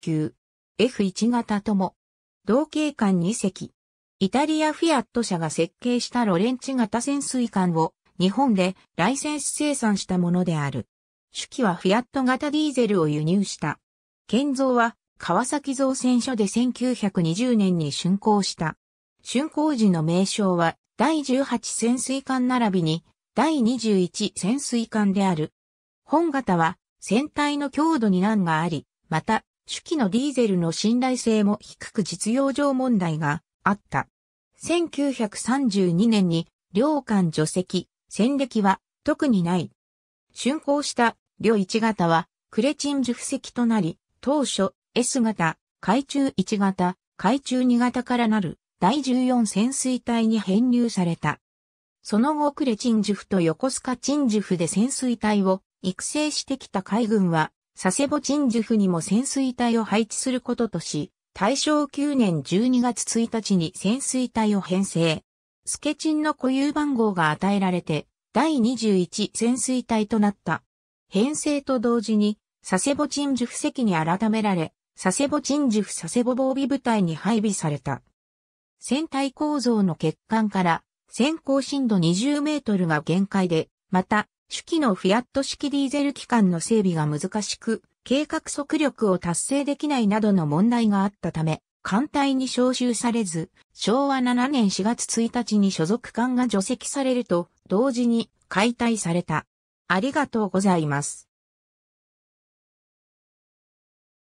級、F1 型とも、同型艦2隻。イタリアフィアット社が設計したロレンチ型潜水艦を日本でライセンス生産したものである。主機はフィアット型ディーゼルを輸入した。建造は川崎造船所で1920年に竣工した。竣工時の名称は第18潜水艦並びに第21潜水艦である。本型は船体の強度に難があり、また手記のディーゼルの信頼性も低く実用上問題があった。1932年に両艦除籍、戦歴は特にない。竣工した両1型はクレチン布石となり、当初 S 型、海中1型、海中2型からなる第14潜水隊に編入された。その後クレチンジュフと横須賀チンジュフで潜水隊を育成してきた海軍は佐世保鎮守府にも潜水隊を配置することとし、大正9年12月1日に潜水隊を編成。スケチンの固有番号が与えられて、第21潜水隊となった。編成と同時に、佐世保鎮守府席に改められ、佐世保鎮守府佐世保防備部隊に配備された。船体構造の欠陥から、先行深度20メートルが限界で、また、主機のフィアット式ディーゼル機関の整備が難しく、計画速力を達成できないなどの問題があったため、艦隊に招集されず、昭和7年4月1日に所属艦が除籍されると、同時に解体された。ありがとうございます。